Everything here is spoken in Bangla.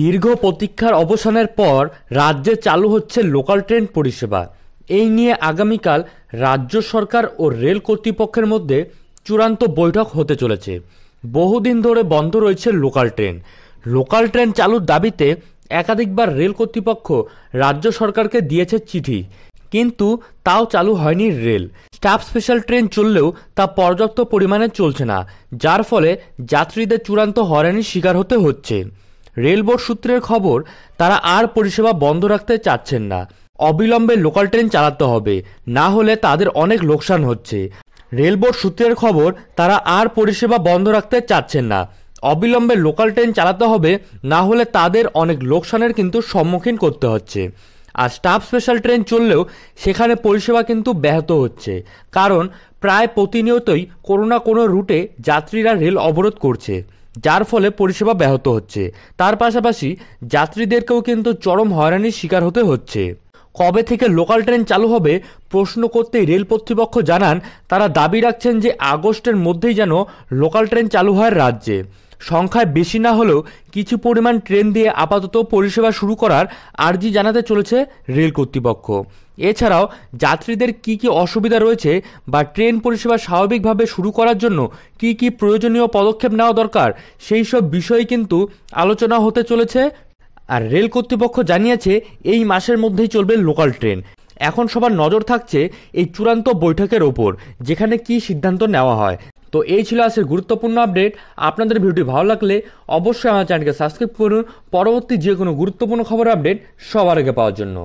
দীর্ঘ প্রতীক্ষার অবসানের পর রাজ্যে চালু হচ্ছে লোকাল ট্রেন পরিষেবা এই নিয়ে আগামীকাল রাজ্য সরকার ও রেল কর্তৃপক্ষের মধ্যে চূড়ান্ত বৈঠক হতে চলেছে বহুদিন ধরে বন্ধ রয়েছে লোকাল ট্রেন লোকাল ট্রেন চালুর দাবিতে একাধিকবার রেল কর্তৃপক্ষ রাজ্য সরকারকে দিয়েছে চিঠি কিন্তু তাও চালু হয়নি রেল স্টাফ স্পেশাল ট্রেন চললেও তা পর্যাপ্ত পরিমাণে চলছে না যার ফলে যাত্রীদের চূড়ান্ত হয়রানির শিকার হতে হচ্ছে রেলবোর্ড সূত্রের খবর তারা আর পরিষেবা বন্ধ রাখতে চাচ্ছেন না অবিলম্বে লোকাল ট্রেন চালাতে হবে না হলে তাদের অনেক লোকসান হচ্ছে রেলবোর্ড সূত্রের খবর তারা আর পরিষেবা বন্ধ রাখতে চাচ্ছেন না অবিলম্বে লোকাল ট্রেন চালাতে হবে না হলে তাদের অনেক লোকসানের কিন্তু সম্মুখীন করতে হচ্ছে আর স্টাফ স্পেশাল ট্রেন চললেও সেখানে পরিষেবা কিন্তু ব্যাহত হচ্ছে কারণ প্রায় প্রতিনিয়তই কোনো না কোনো রুটে যাত্রীরা রেল অবরোধ করছে যার ফলে পরিষেবা ব্যাহত হচ্ছে তার পাশাপাশি যাত্রীদেরকেও কিন্তু চরম হয়রানির শিকার হতে হচ্ছে কবে থেকে লোকাল ট্রেন চালু হবে প্রশ্ন করতে রেল কর্তৃপক্ষ জানান তারা দাবি রাখছেন যে আগস্টের মধ্যেই যেন লোকাল ট্রেন চালু হয় রাজ্যে সংখ্যায় বেশি না হলেও কিছু পরিমাণ ট্রেন দিয়ে আপাতত পরিষেবা শুরু করার আর্জি জানাতে চলেছে রেল কর্তৃপক্ষ এছাড়াও যাত্রীদের কি কি অসুবিধা রয়েছে বা ট্রেন পরিষেবা স্বাভাবিকভাবে শুরু করার জন্য কি কি প্রয়োজনীয় পদক্ষেপ নেওয়া দরকার সেই সব বিষয়ে কিন্তু আলোচনা হতে চলেছে আর রেল কর্তৃপক্ষ জানিয়েছে এই মাসের মধ্যেই চলবে লোকাল ট্রেন এখন সবার নজর থাকছে এই চূড়ান্ত বৈঠকের ওপর যেখানে কি সিদ্ধান্ত নেওয়া হয় তো এই ছিল আজকের গুরুত্বপূর্ণ আপডেট আপনাদের ভিডিওটি ভালো লাগলে অবশ্যই আমার চ্যানেলকে সাবস্ক্রাইব করুন পরবর্তী যে কোনো গুরুত্বপূর্ণ খবর আপডেট সবার আগে পাওয়ার জন্য